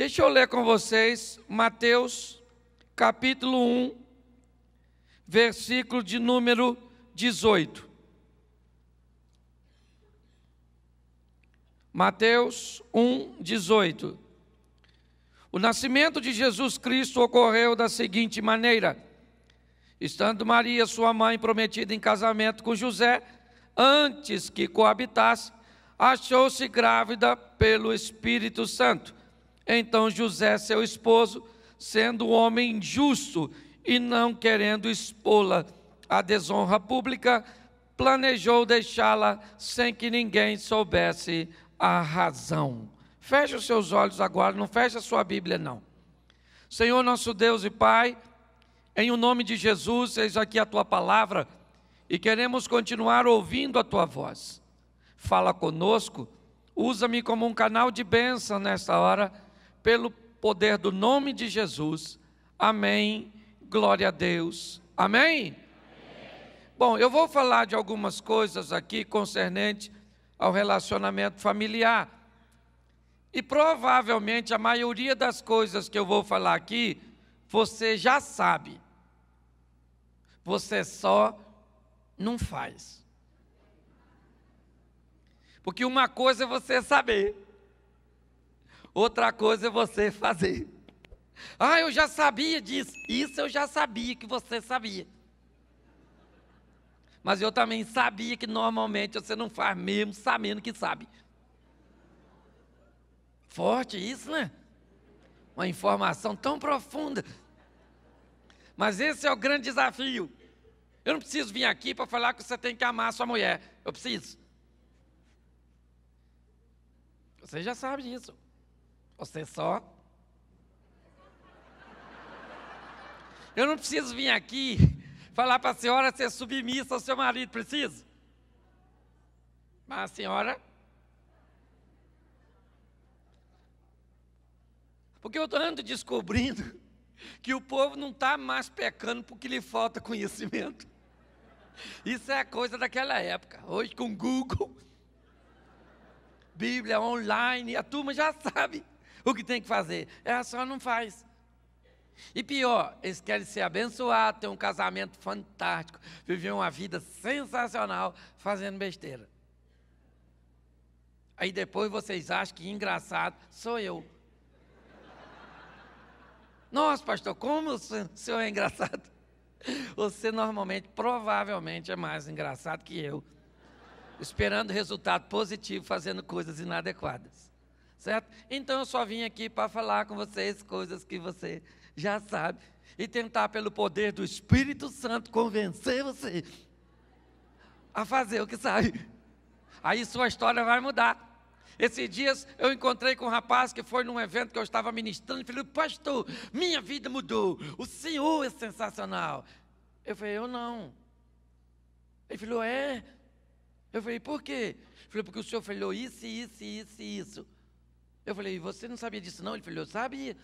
Deixa eu ler com vocês Mateus, capítulo 1, versículo de número 18. Mateus 1, 18. O nascimento de Jesus Cristo ocorreu da seguinte maneira: estando Maria, sua mãe, prometida em casamento com José, antes que coabitasse, achou-se grávida pelo Espírito Santo. Então José, seu esposo, sendo um homem justo e não querendo expô-la à desonra pública, planejou deixá-la sem que ninguém soubesse a razão. Feche os seus olhos agora, não feche a sua Bíblia, não. Senhor nosso Deus e Pai, em o nome de Jesus, eis aqui a tua palavra e queremos continuar ouvindo a tua voz. Fala conosco, usa-me como um canal de bênção nesta hora pelo poder do nome de Jesus. Amém. Glória a Deus. Amém? Bom, eu vou falar de algumas coisas aqui concernente ao relacionamento familiar. E provavelmente a maioria das coisas que eu vou falar aqui, você já sabe. Você só não faz. Porque uma coisa é você saber, Outra coisa é você fazer. Ah, eu já sabia disso. Isso eu já sabia que você sabia. Mas eu também sabia que normalmente você não faz mesmo sabendo que sabe. Forte isso, né? Uma informação tão profunda. Mas esse é o grande desafio. Eu não preciso vir aqui para falar que você tem que amar sua mulher. Eu preciso. Você já sabe disso. Você só. Eu não preciso vir aqui falar para a senhora ser submissa ao seu marido, preciso? Mas a senhora. Porque eu ando descobrindo que o povo não está mais pecando porque lhe falta conhecimento. Isso é coisa daquela época. Hoje com Google, Bíblia online, a turma já sabe o que tem que fazer. Ela só não faz. E pior, eles querem ser abençoados, ter um casamento fantástico, viver uma vida sensacional fazendo besteira. Aí depois vocês acham que engraçado sou eu. Nossa, pastor, como o senhor é engraçado. Você normalmente, provavelmente, é mais engraçado que eu, esperando resultado positivo, fazendo coisas inadequadas certo? Então eu só vim aqui para falar com vocês coisas que você já sabe e tentar, pelo poder do Espírito Santo, convencer você a fazer o que sabe. Aí sua história vai mudar. Esses dias eu encontrei com um rapaz que foi num evento que eu estava ministrando e falou: Pastor, minha vida mudou. O Senhor é sensacional. Eu falei: Eu não. Ele falou: É. Eu falei: Por quê? ele falou Porque o Senhor falou isso, isso, isso, isso. Eu falei, você não sabia disso não? Ele falou, eu sabia.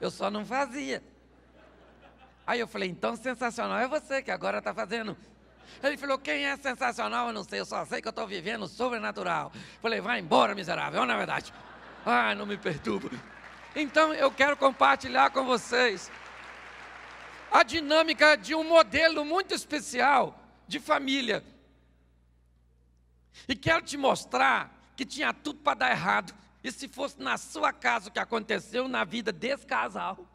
Eu só não fazia. Aí eu falei, então sensacional é você que agora está fazendo. Ele falou, quem é sensacional? Eu não sei, eu só sei que eu estou vivendo sobrenatural. Eu falei, vai embora, miserável, na é verdade. Ah, não me perturbo. Então eu quero compartilhar com vocês a dinâmica de um modelo muito especial de família. E quero te mostrar que tinha tudo para dar errado. E se fosse na sua casa o que aconteceu na vida desse casal,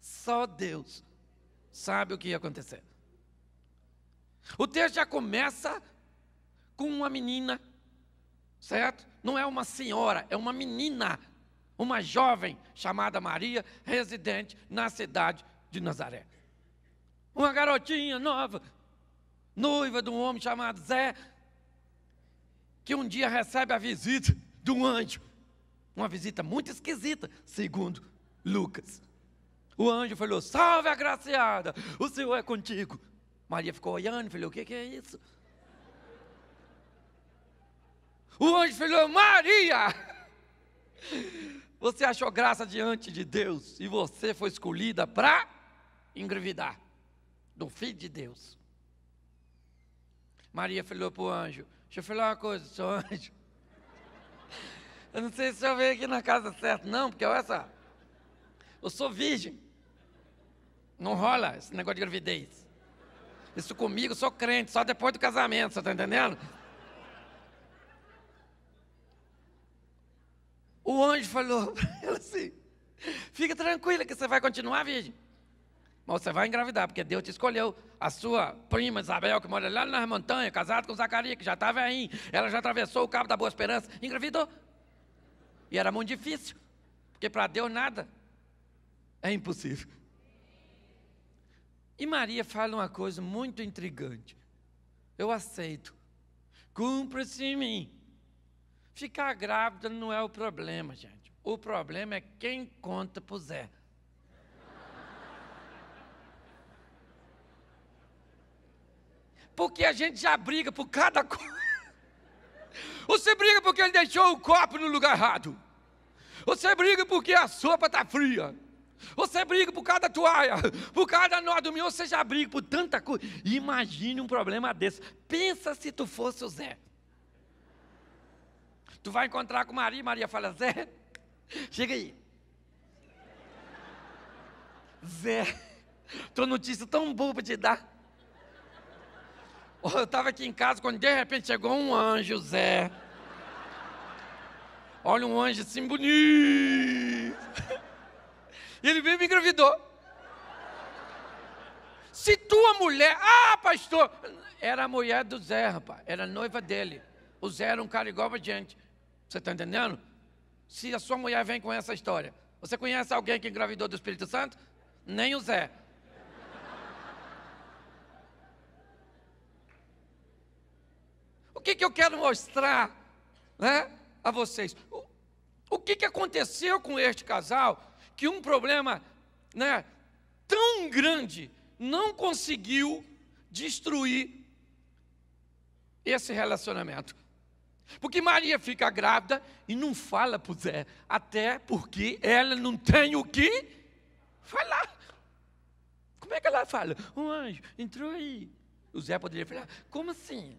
só Deus sabe o que ia acontecer. O texto já começa com uma menina, certo? Não é uma senhora, é uma menina, uma jovem chamada Maria, residente na cidade de Nazaré. Uma garotinha nova, noiva de um homem chamado Zé, que um dia recebe a visita de um anjo. Uma visita muito esquisita, segundo Lucas. O anjo falou: Salve, agraciada, o Senhor é contigo. Maria ficou olhando e falou: O que, que é isso? O anjo falou: Maria, você achou graça diante de Deus e você foi escolhida para engravidar do filho de Deus. Maria falou para o anjo: Deixa eu falar uma coisa, seu anjo. Eu não sei se eu veio aqui na casa certa, não, porque olha só. Eu sou virgem. Não rola esse negócio de gravidez. Isso comigo, eu sou crente, só depois do casamento, você está entendendo? O anjo falou para ela assim: fica tranquila que você vai continuar virgem. Mas você vai engravidar, porque Deus te escolheu. A sua prima Isabel, que mora lá nas montanhas, casada com Zacarias, que já tá estava aí, ela já atravessou o cabo da Boa Esperança, engravidou. E era muito difícil, porque para Deus nada é impossível. E Maria fala uma coisa muito intrigante. Eu aceito. Cumpra-se em mim. Ficar grávida não é o problema, gente. O problema é quem conta puser. porque a gente já briga por cada coisa. Você briga porque ele deixou o copo no lugar errado. Você briga porque a sopa está fria. Você briga por cada toalha, por cada nó do meu, você já briga por tanta coisa. Imagine um problema desse. Pensa se tu fosse o Zé. Tu vai encontrar com Maria, Maria fala, Zé, chega aí. Zé, tua notícia tão boa para te dar. Eu estava aqui em casa quando de repente chegou um anjo, Zé. Olha um anjo assim bonito. E ele veio e me engravidou. Se tua mulher. Ah, pastor! Era a mulher do Zé, rapaz. Era noiva dele. O Zé era um cara igual pra gente. Você está entendendo? Se a sua mulher vem com essa história. Você conhece alguém que engravidou do Espírito Santo? Nem o Zé. que, que eu quero mostrar né, a vocês? O, o que, que aconteceu com este casal que um problema né, tão grande não conseguiu destruir esse relacionamento? Porque Maria fica grávida e não fala para Zé, até porque ela não tem o que falar. Como é que ela fala? Um anjo entrou aí. O Zé poderia falar: como assim?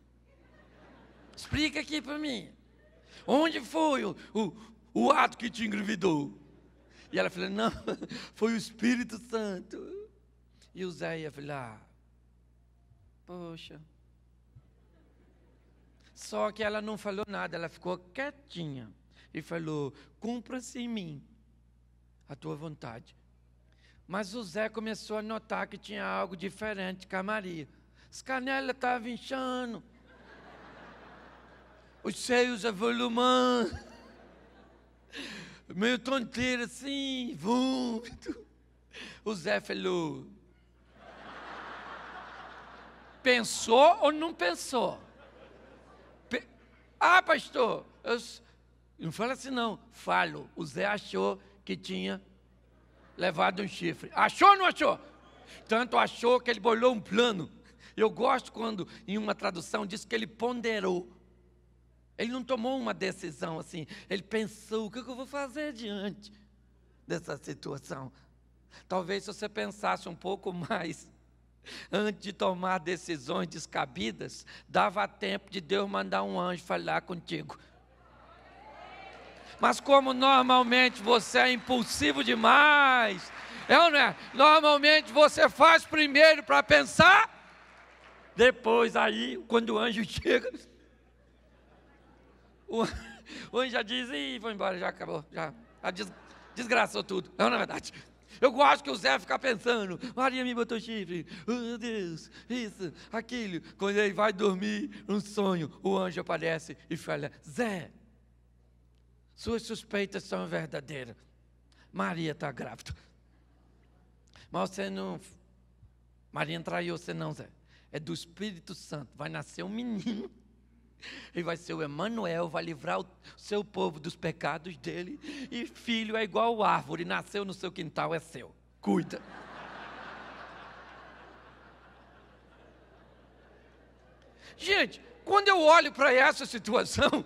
Explica aqui para mim. Onde foi o, o, o ato que te engravidou? E ela falou: Não, foi o Espírito Santo. E o Zé ia falar: ah, Poxa. Só que ela não falou nada, ela ficou quietinha e falou: Cumpra-se em mim a tua vontade. Mas o Zé começou a notar que tinha algo diferente com a Maria. As canelas estavam inchando, os seios avolumando, meio tonteiro assim, vômito. O Zé falou. Pensou ou não pensou? Pe ah, pastor, eu, não fala assim não, falo. O Zé achou que tinha levado um chifre. Achou ou não achou? Tanto achou que ele bolou um plano. Eu gosto quando em uma tradução diz que ele ponderou. Ele não tomou uma decisão assim. Ele pensou: o que eu vou fazer diante dessa situação? Talvez se você pensasse um pouco mais antes de tomar decisões descabidas, dava tempo de Deus mandar um anjo falar contigo. Mas como normalmente você é impulsivo demais, é ou não é? Normalmente você faz primeiro para pensar, depois aí, quando o anjo chega, o, anjo já diz, e foi embora, já acabou, já, já des, desgraçou tudo. Não, na verdade. Eu gosto que o Zé fica pensando, Maria me botou chifre, oh, meu Deus, isso, aquilo. Quando ele vai dormir, um sonho, o anjo aparece e fala, Zé, suas suspeitas são verdadeiras. Maria está grávida. Mas você não. Maria traiu você não, Zé. É do Espírito Santo. Vai nascer um menino. E vai ser o Emanuel, vai livrar o seu povo dos pecados dele. E filho é igual árvore, nasceu no seu quintal, é seu. Cuida. Gente, quando eu olho para essa situação,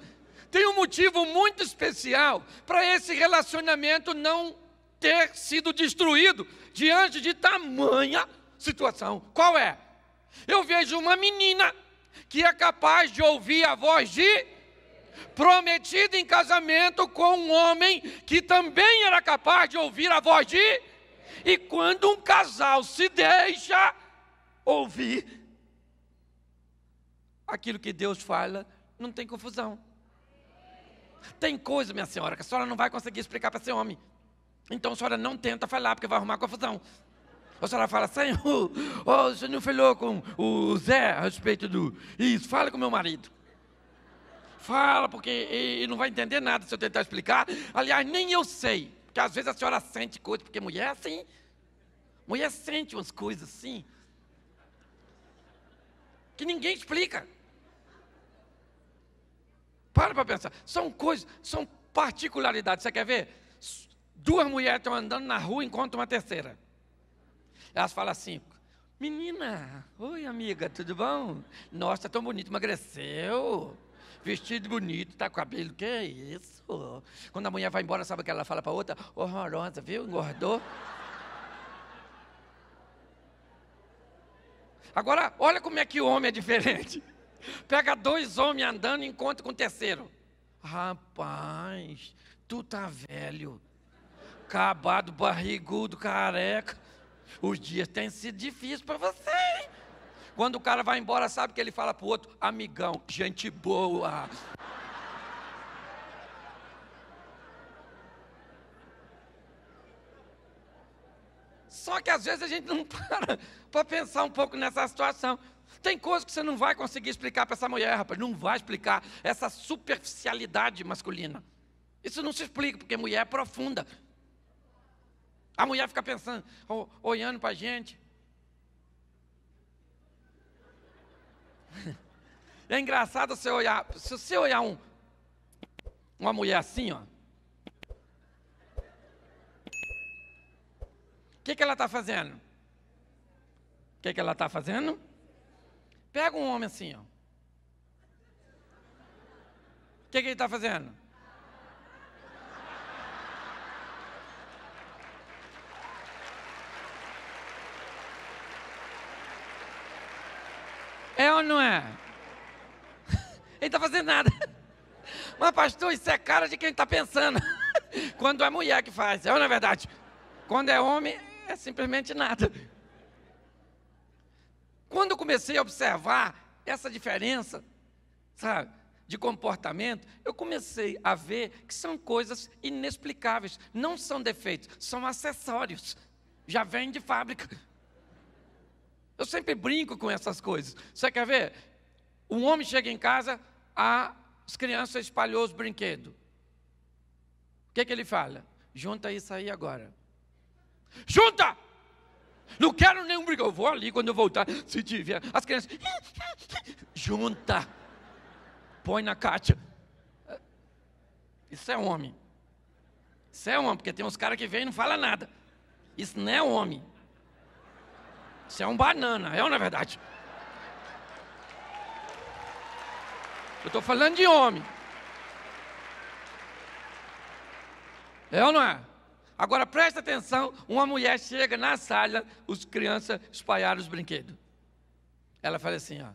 tem um motivo muito especial para esse relacionamento não ter sido destruído diante de tamanha situação. Qual é? Eu vejo uma menina que é capaz de ouvir a voz de prometida em casamento com um homem que também era capaz de ouvir a voz de e quando um casal se deixa ouvir aquilo que Deus fala, não tem confusão. Tem coisa, minha senhora, que a senhora não vai conseguir explicar para esse homem. Então a senhora não tenta falar, porque vai arrumar confusão. A senhora fala, Senhor, oh, o senhor não falou com o Zé a respeito do. Isso, fala com meu marido. Fala, porque ele não vai entender nada se eu tentar explicar. Aliás, nem eu sei. Porque às vezes a senhora sente coisas, porque mulher é assim. Mulher sente umas coisas assim. Que ninguém explica. Para para pensar. São coisas, são particularidades. Você quer ver? Duas mulheres estão andando na rua enquanto uma terceira. Elas falam assim: Menina, oi amiga, tudo bom? Nossa, tá tão bonito, emagreceu. Vestido bonito, tá com cabelo, que é isso? Quando a mulher vai embora, sabe o que ela fala para outra? Horrorosa, viu? Engordou. Agora, olha como é que o homem é diferente. Pega dois homens andando e encontra com o terceiro. Rapaz, tu tá velho, acabado, barrigudo, careca. Os dias têm sido difíceis para você, hein? Quando o cara vai embora, sabe que ele fala para o outro, amigão, gente boa. Só que às vezes a gente não para para pensar um pouco nessa situação. Tem coisas que você não vai conseguir explicar para essa mulher, rapaz. Não vai explicar essa superficialidade masculina. Isso não se explica, porque mulher é profunda. A mulher fica pensando, olhando para a gente. É engraçado você olhar, se você olhar um, uma mulher assim, ó. O que, que ela está fazendo? O que, que ela está fazendo? Pega um homem assim, ó. O que, que ele está fazendo? É ou não é? Ele está fazendo nada. Mas, pastor, isso é cara de quem está pensando. Quando é mulher que faz, é ou não é verdade? Quando é homem, é simplesmente nada. Quando eu comecei a observar essa diferença, sabe, de comportamento, eu comecei a ver que são coisas inexplicáveis. Não são defeitos, são acessórios. Já vem de fábrica. Eu sempre brinco com essas coisas. Você quer ver? Um homem chega em casa, as crianças espalhou os brinquedos. O que, é que ele fala? Junta isso aí agora. Junta! Não quero nenhum brinquedo. Eu vou ali quando eu voltar, se tiver. As crianças. Junta! Põe na caixa. Isso é homem. Isso é homem, porque tem uns caras que vêm e não fala nada. Isso não é homem. Você é um banana, é ou não é verdade? Eu estou falando de homem. É ou não é? Agora presta atenção: uma mulher chega na sala, os crianças espalharam os brinquedos. Ela fala assim: ó.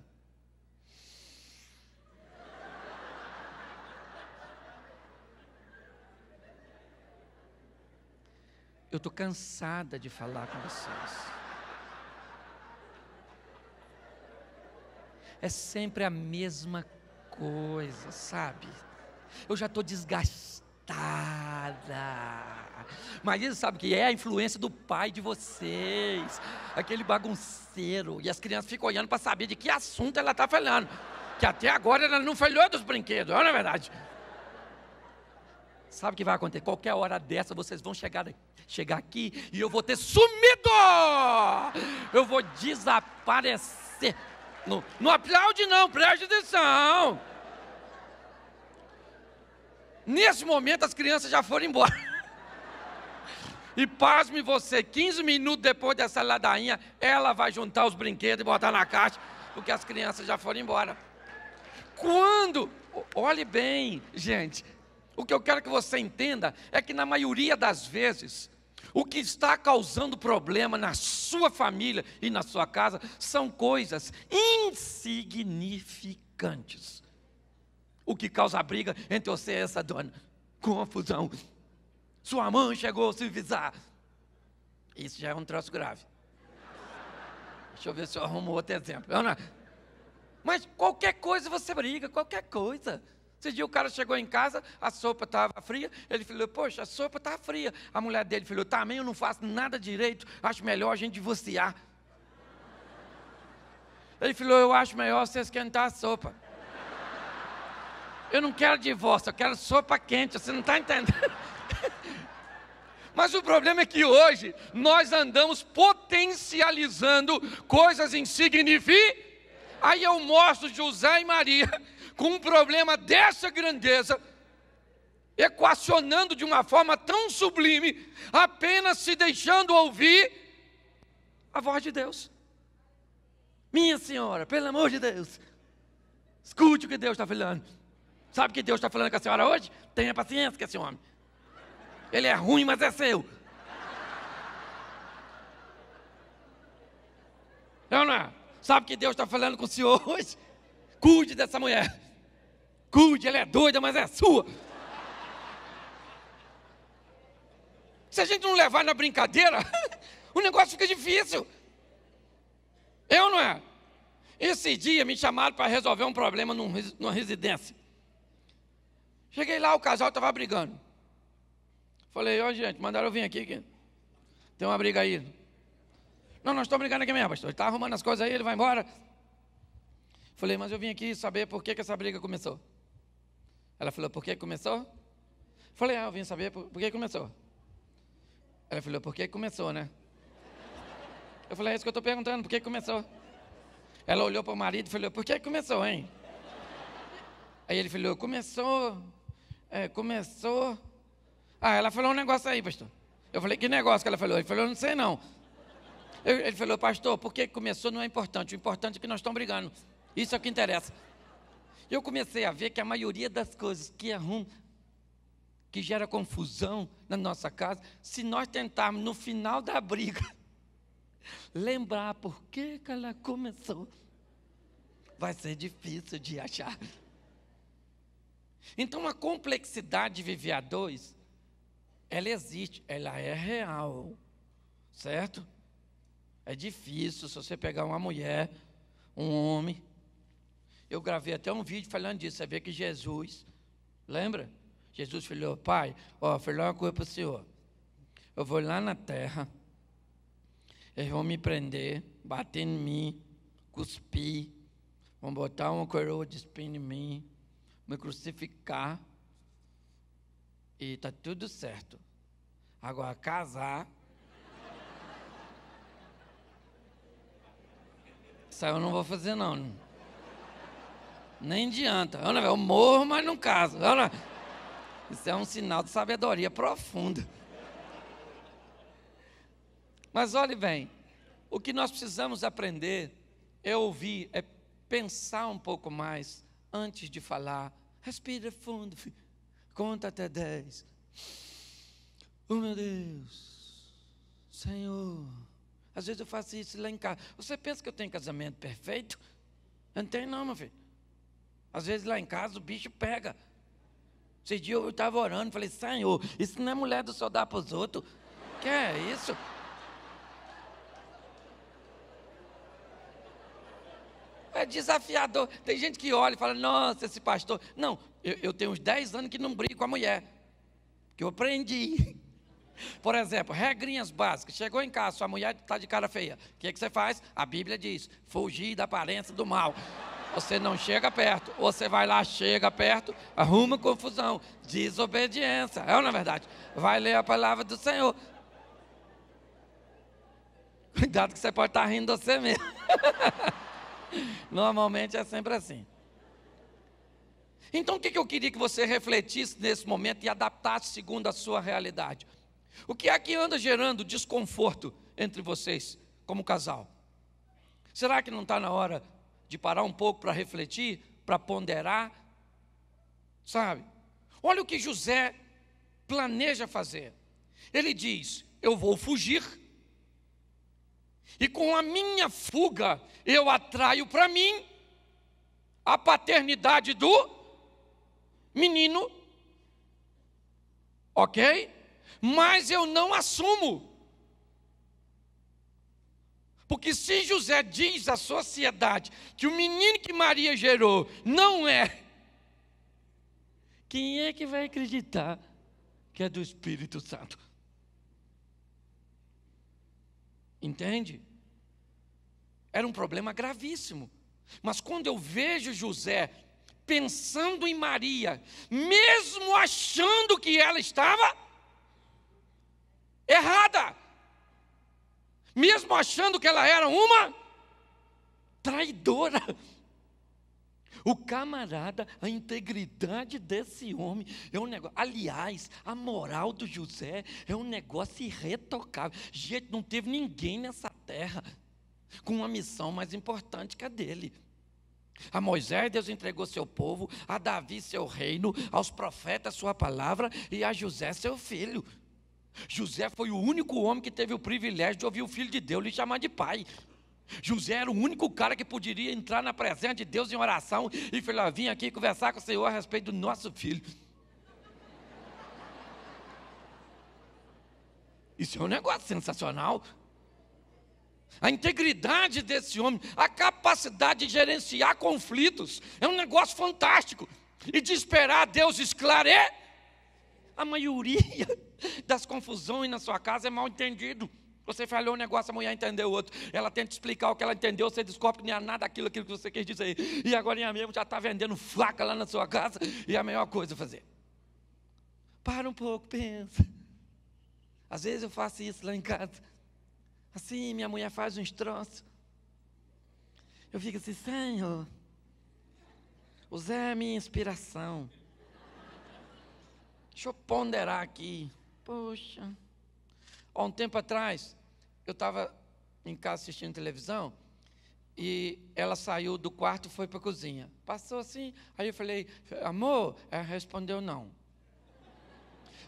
Eu estou cansada de falar com vocês. é sempre a mesma coisa, sabe? Eu já estou desgastada. Mas isso sabe que é a influência do pai de vocês, aquele bagunceiro. E as crianças ficam olhando para saber de que assunto ela está falando. Que até agora ela não falhou dos brinquedos, não é verdade? Sabe o que vai acontecer? Qualquer hora dessa vocês vão chegar, chegar aqui e eu vou ter sumido! Eu vou desaparecer. Não, não aplaude, não, preste atenção. Nesse momento, as crianças já foram embora. E pasme você, 15 minutos depois dessa ladainha, ela vai juntar os brinquedos e botar na caixa, porque as crianças já foram embora. Quando, olhe bem, gente, o que eu quero que você entenda é que na maioria das vezes, o que está causando problema na sua família e na sua casa são coisas insignificantes. O que causa briga entre você e essa dona? Confusão. Sua mãe chegou a se visar. Isso já é um troço grave. Deixa eu ver se eu arrumo outro exemplo. Mas qualquer coisa você briga, qualquer coisa. Esse dia o cara chegou em casa, a sopa estava fria, ele falou, poxa, a sopa está fria. A mulher dele falou, também eu não faço nada direito, acho melhor a gente divorciar. Ele falou, eu acho melhor você esquentar a sopa. Eu não quero divórcio, eu quero sopa quente, você não está entendendo. Mas o problema é que hoje nós andamos potencializando coisas insignificantes. Aí eu mostro José e Maria com um problema dessa grandeza, equacionando de uma forma tão sublime, apenas se deixando ouvir a voz de Deus. Minha senhora, pelo amor de Deus, escute o que Deus está falando. Sabe o que Deus está falando com a senhora hoje? Tenha paciência com esse homem. Ele é ruim, mas é seu. Não, Sabe o que Deus está falando com o senhor hoje? Cuide dessa mulher cuide, ela é doida, mas é sua. Se a gente não levar na brincadeira, o negócio fica difícil. Eu não é? Esse dia me chamaram para resolver um problema numa residência. Cheguei lá, o casal estava brigando. Falei, ó oh, gente, mandaram eu vir aqui, que tem uma briga aí. Não, nós estamos brigando aqui mesmo, pastor. Ele está arrumando as coisas aí, ele vai embora. Falei, mas eu vim aqui saber por que, que essa briga começou. Ela falou, por que começou? Falei, ah, eu vim saber por, que começou. Ela falou, por que começou, né? Eu falei, é isso que eu estou perguntando, por que começou? Ela olhou para o marido e falou, por que começou, hein? Aí ele falou, começou, é, começou. Ah, ela falou um negócio aí, pastor. Eu falei, que negócio que ela falou? Ele falou, não sei não. Eu, ele falou, pastor, por que começou não é importante, o importante é que nós estamos brigando. Isso é o que interessa eu comecei a ver que a maioria das coisas que é ruim, que gera confusão na nossa casa, se nós tentarmos no final da briga lembrar por que, que ela começou, vai ser difícil de achar. Então a complexidade de viver a dois, ela existe, ela é real, certo? É difícil se você pegar uma mulher, um homem, eu gravei até um vídeo falando disso. Você vê que Jesus, lembra? Jesus falou, pai, ó, falou uma coisa para o senhor. Eu vou lá na terra, eles vão me prender, bater em mim, cuspir, vão botar uma coroa de espinho em mim, me crucificar. E tá tudo certo. Agora, casar. Isso eu não vou fazer, não. Né? Nem adianta. eu morro, mas não caso. isso é um sinal de sabedoria profunda. Mas olhe bem, o que nós precisamos aprender é ouvir, é pensar um pouco mais antes de falar. Respira fundo, conta até 10. Oh meu Deus, Senhor. Às vezes eu faço isso lá em casa. Você pensa que eu tenho casamento perfeito? Eu não tenho, não, meu filho. Às vezes lá em casa o bicho pega. Esse dia eu estava orando, falei, Senhor, isso não é mulher do só dar para os outros. Que é isso? É desafiador. Tem gente que olha e fala, nossa, esse pastor. Não, eu, eu tenho uns 10 anos que não brigo com a mulher. Que eu aprendi. Por exemplo, regrinhas básicas. Chegou em casa, sua mulher está de cara feia. O que, é que você faz? A Bíblia diz: fugir da aparência do mal. Você não chega perto. Ou você vai lá, chega perto, arruma confusão, desobediência. É ou não é verdade? Vai ler a palavra do Senhor. Cuidado que você pode estar rindo você mesmo. Normalmente é sempre assim. Então, o que eu queria que você refletisse nesse momento e adaptasse segundo a sua realidade? O que é que anda gerando desconforto entre vocês, como casal? Será que não está na hora de parar um pouco para refletir, para ponderar, sabe? Olha o que José planeja fazer. Ele diz: Eu vou fugir, e com a minha fuga eu atraio para mim a paternidade do menino, ok? Mas eu não assumo. Porque se José diz à sociedade que o menino que Maria gerou não é, quem é que vai acreditar que é do Espírito Santo? Entende? Era um problema gravíssimo. Mas quando eu vejo José pensando em Maria, mesmo achando que ela estava errada, mesmo achando que ela era uma traidora. O camarada, a integridade desse homem é um negócio. Aliás, a moral do José é um negócio irretocável. Gente, não teve ninguém nessa terra com uma missão mais importante que a dele. A Moisés, Deus entregou seu povo, a Davi, seu reino, aos profetas, sua palavra, e a José, seu filho. José foi o único homem que teve o privilégio de ouvir o filho de Deus lhe chamar de pai. José era o único cara que poderia entrar na presença de Deus em oração e falar: Vim aqui conversar com o Senhor a respeito do nosso filho. Isso é um negócio sensacional. A integridade desse homem, a capacidade de gerenciar conflitos, é um negócio fantástico. E de esperar Deus esclarecer a maioria das confusões na sua casa é mal entendido. Você falhou um negócio, a mulher entendeu outro. Ela tenta explicar o que ela entendeu, você descobre que não é nada aquilo, aquilo que você quis dizer. E agora mesmo já está vendendo faca lá na sua casa e é a melhor coisa a fazer. Para um pouco, pensa. Às vezes eu faço isso lá em casa. Assim, minha mulher faz uns troços. Eu fico assim, Senhor, o Zé é a minha inspiração. Deixa eu ponderar aqui. Poxa. Há um tempo atrás, eu estava em casa assistindo televisão e ela saiu do quarto e foi para a cozinha. Passou assim, aí eu falei, amor? Ela respondeu não.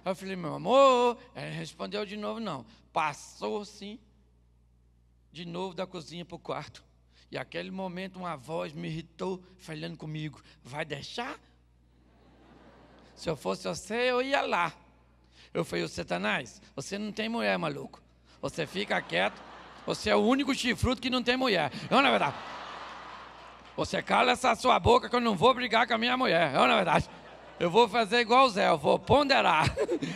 Aí eu falei, meu amor? Ela respondeu de novo não. Passou assim, de novo da cozinha para o quarto. E aquele momento uma voz me irritou, falando comigo, vai deixar? Se eu fosse você, eu ia lá. Eu falei, o Satanás, você não tem mulher, maluco. Você fica quieto, você é o único chifrudo que não tem mulher. Não, na é verdade. Você cala essa sua boca que eu não vou brigar com a minha mulher. Não, na é verdade. Eu vou fazer igual o Zé, eu vou ponderar.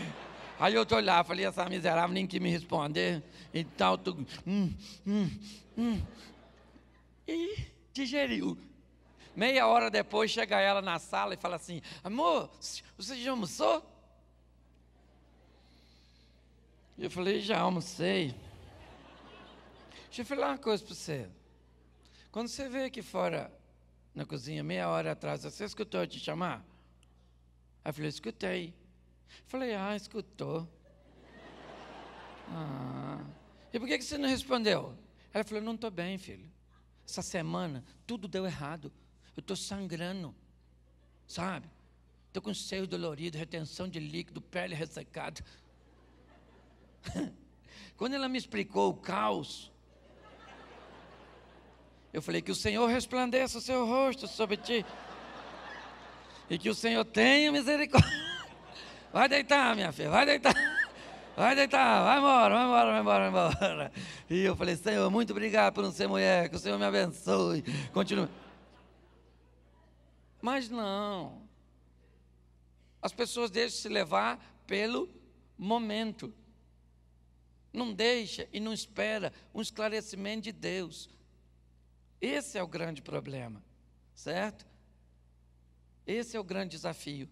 Aí eu tô lá, falei, essa miserável nem que me responder. Então tu. Hum, hum, hum. E digeriu. Meia hora depois chega ela na sala e fala assim: Amor, você já almoçou? E eu falei, já almocei. Deixa eu falar uma coisa para você. Quando você veio aqui fora, na cozinha, meia hora atrás, você escutou eu te chamar? Aí eu falei, escutei. Falei, ah, escutou. Ah. E por que, que você não respondeu? Ela falou, não estou bem, filho. Essa semana tudo deu errado. Eu estou sangrando, sabe? Estou com seios doloridos, retenção de líquido, pele ressecada. Quando ela me explicou o caos, eu falei que o Senhor resplandeça o seu rosto sobre ti e que o Senhor tenha misericórdia. Vai deitar, minha filha, vai deitar. Vai deitar, vai embora, vai embora, vai embora, vai embora. E eu falei, Senhor, muito obrigado por não ser mulher, que o Senhor me abençoe. Continua. Mas não. As pessoas deixam se levar pelo momento. Não deixa e não espera um esclarecimento de Deus. Esse é o grande problema, certo? Esse é o grande desafio.